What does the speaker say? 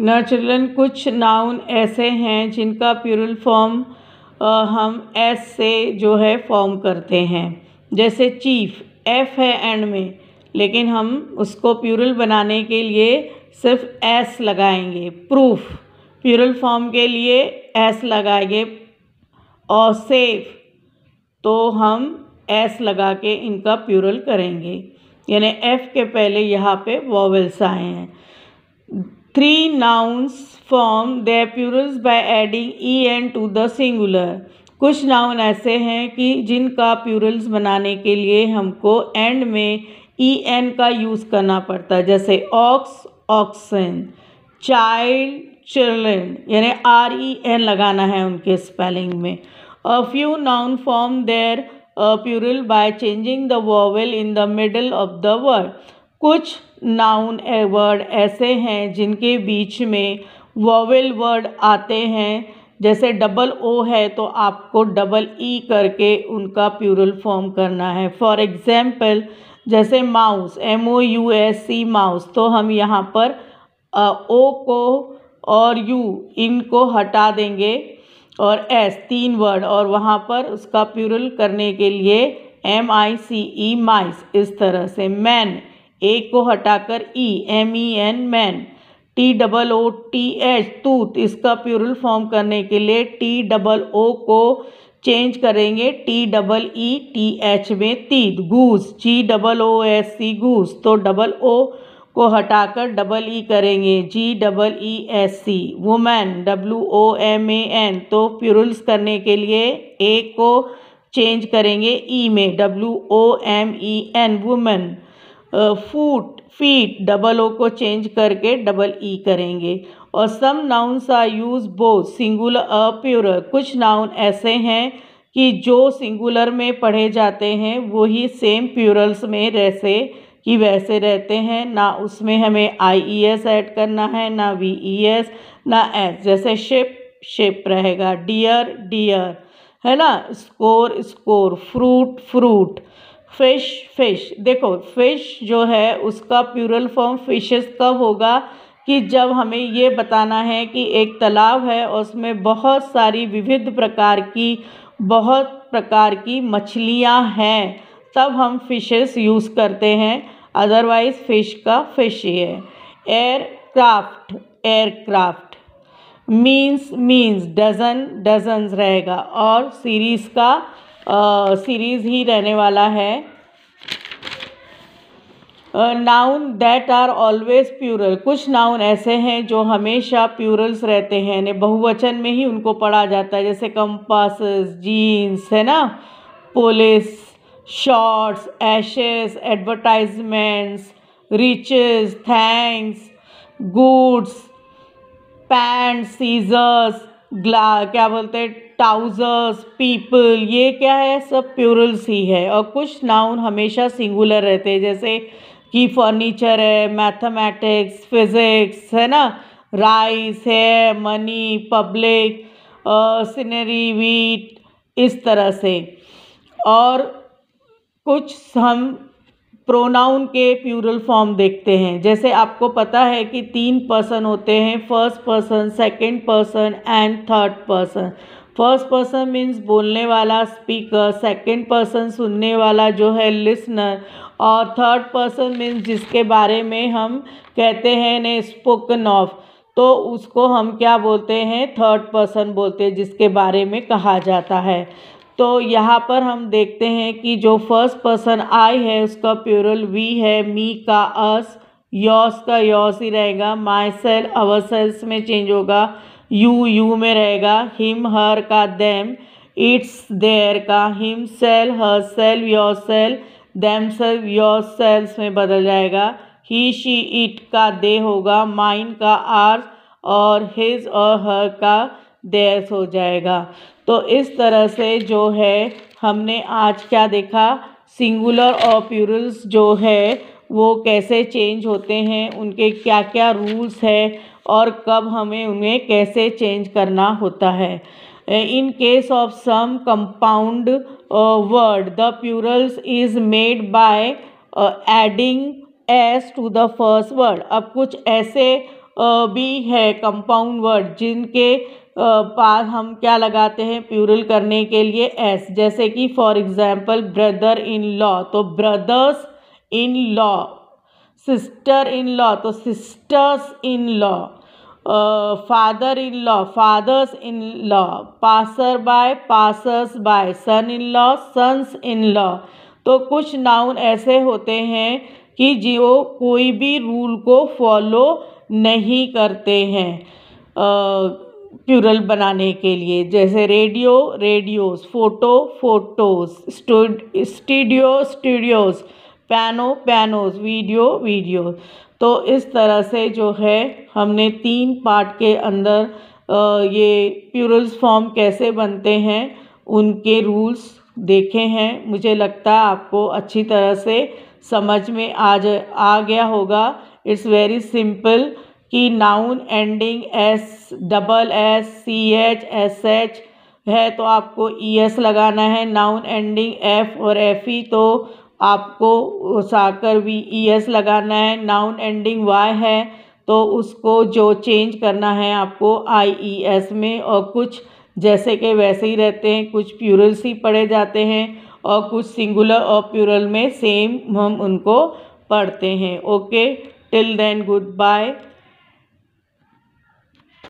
ना कुछ नाउन ऐसे हैं जिनका प्यूरल फॉर्म हम एस से जो है फॉर्म करते हैं जैसे चीफ एफ है एंड में लेकिन हम उसको प्यूरल बनाने के लिए सिर्फ एस लगाएंगे प्रूफ प्यूरल फॉर्म के लिए एस लगाएंगे और सेफ तो हम एस लगा के इनका प्यूरल करेंगे यानी एफ़ के पहले यहाँ पे वॉवल्स आए हैं Three nouns form their plurals by adding en to the singular. कुछ नाउन ऐसे हैं कि जिनका प्यूरल्स बनाने के लिए हमको एंड में ई e एन का यूज़ करना पड़ता है जैसे ऑक्स ऑक्सन चाइल्ड चिल्ड्रेन यानी आर ई एन लगाना है उनके स्पेलिंग में a few noun form their plural by changing the vowel in the middle of the word कुछ नाउन वर्ड ऐसे हैं जिनके बीच में वोवेल वर्ड आते हैं जैसे डबल ओ है तो आपको डबल ई e करके उनका प्यूरल फॉर्म करना है फॉर एग्ज़ाम्पल जैसे mouse m o u s c mouse तो हम यहाँ पर ओ को और यू इनको हटा देंगे और एस तीन वर्ड और वहाँ पर उसका प्यूरल करने के लिए एम आई सी ई माइस इस तरह से मैन ए को हटाकर e m e n man t double o t h tooth इसका प्यूरल फॉर्म करने के लिए टी डबल ओ को चेंज करेंगे t double e t h में teeth goose g double o s c goose तो डबल ओ को हटाकर डबल ई e करेंगे g double e s c women डब्ल्यू ओ एम ए एन तो plurals करने के लिए ए को चेंज करेंगे ई e में डब्ल्यू o m e n women foot feet double o को चेंज करके डबल ई e करेंगे और some nouns are use both singular a plural कुछ नाउन ऐसे हैं कि जो सिंगुलर में पढ़े जाते हैं वही सेम प्यूरल्स में रहसे कि वैसे रहते हैं ना उसमें हमें आई ई एस ऐड करना है ना वी ई एस ना एस जैसे शिप शिप रहेगा डियर डियर है ना score score fruit fruit fish fish देखो फिश जो है उसका प्यूरल फॉर्म फिशेस कब होगा कि जब हमें ये बताना है कि एक तालाब है और उसमें बहुत सारी विविध प्रकार की बहुत प्रकार की मछलियाँ हैं तब हम फिशेस यूज़ करते हैं अदरवाइज़ फ़िश का फिश ही है aircraft aircraft means means dozen dozen रहेगा और सीरीज़ का सीरीज़ ही रहने वाला है noun that are always plural कुछ नाउन ऐसे हैं जो हमेशा प्यूरल्स रहते हैं यानी बहुवचन में ही उनको पढ़ा जाता है जैसे कंपास जीन्स है ना police shorts ashes advertisements riches thanks goods pant scissors ग्ला क्या बोलते हैं टाउजर्स पीपल ये क्या है सब प्यूरल्स ही है और कुछ नाउन हमेशा सिंगुलर रहते हैं जैसे कि फर्नीचर है मैथमेटिक्स फिज़िक्स है ना राइस है मनी पब्लिक सीनरी वीट इस तरह से और कुछ हम प्रोनाउन के प्यूरल फॉर्म देखते हैं जैसे आपको पता है कि तीन पर्सन होते हैं first person second person and third person first person means बोलने वाला स्पीकर सेकंड पर्सन सुनने वाला जो है लिसनर और थर्ड पर्सन मीन्स जिसके बारे में हम कहते हैं ने स्पोकन ऑफ तो उसको हम क्या बोलते हैं थर्ड पर्सन बोलते हैं जिसके बारे में कहा जाता है तो यहाँ पर हम देखते हैं कि जो फर्स्ट पर्सन आई है उसका प्यूरल वी है मी का अस योस का योस ही रहेगा माई सेल अवर सेल्स में चेंज होगा यू यू में रहेगा हिम हर का देम इट्स देयर का himself herself yourself themselves yourselves में बदल जाएगा ही शी इट का दे होगा माइन का आर और हिज और हर का देयस हो जाएगा तो इस तरह से जो है हमने आज क्या देखा सिंगुलर और प्यूरल्स जो है वो कैसे चेंज होते हैं उनके क्या क्या रूल्स है और कब हमें उन्हें कैसे चेंज करना होता है in case of some compound word the plurals is made by adding s to the first word अब कुछ ऐसे uh, भी है कंपाउंड वर्ड जिनके पार हम क्या लगाते हैं प्यूरल करने के लिए एस जैसे कि for example brother in law तो brothers in law sister in law तो sisters in law father in law fathers in law passer by passers by son in law sons in law तो कुछ noun ऐसे होते हैं कि जो कोई भी रूल को फॉलो नहीं करते हैं प्यूरल बनाने के लिए जैसे radio radios photo photos studio studios piano pianos video video तो इस तरह से जो है हमने तीन पार्ट के अंदर ये प्यूरल्स फॉर्म कैसे बनते हैं उनके रूल्स देखे हैं मुझे लगता है आपको अच्छी तरह से समझ में आ जा आ गया होगा इट्स वेरी सिंपल कि noun ending S double S C H S H है तो आपको ई एस लगाना है नाउन एंडिंग एफ और एफ ई तो आपको साकर वी ई एस लगाना है नाउन एंडिंग वाई है तो उसको जो चेंज करना है आपको आई ई एस में और कुछ जैसे के वैसे ही रहते हैं कुछ प्यूरल्स ही पढ़े जाते हैं और कुछ सिंगुलर और प्यूरल में सेम हम उनको पढ़ते हैं okay till then good bye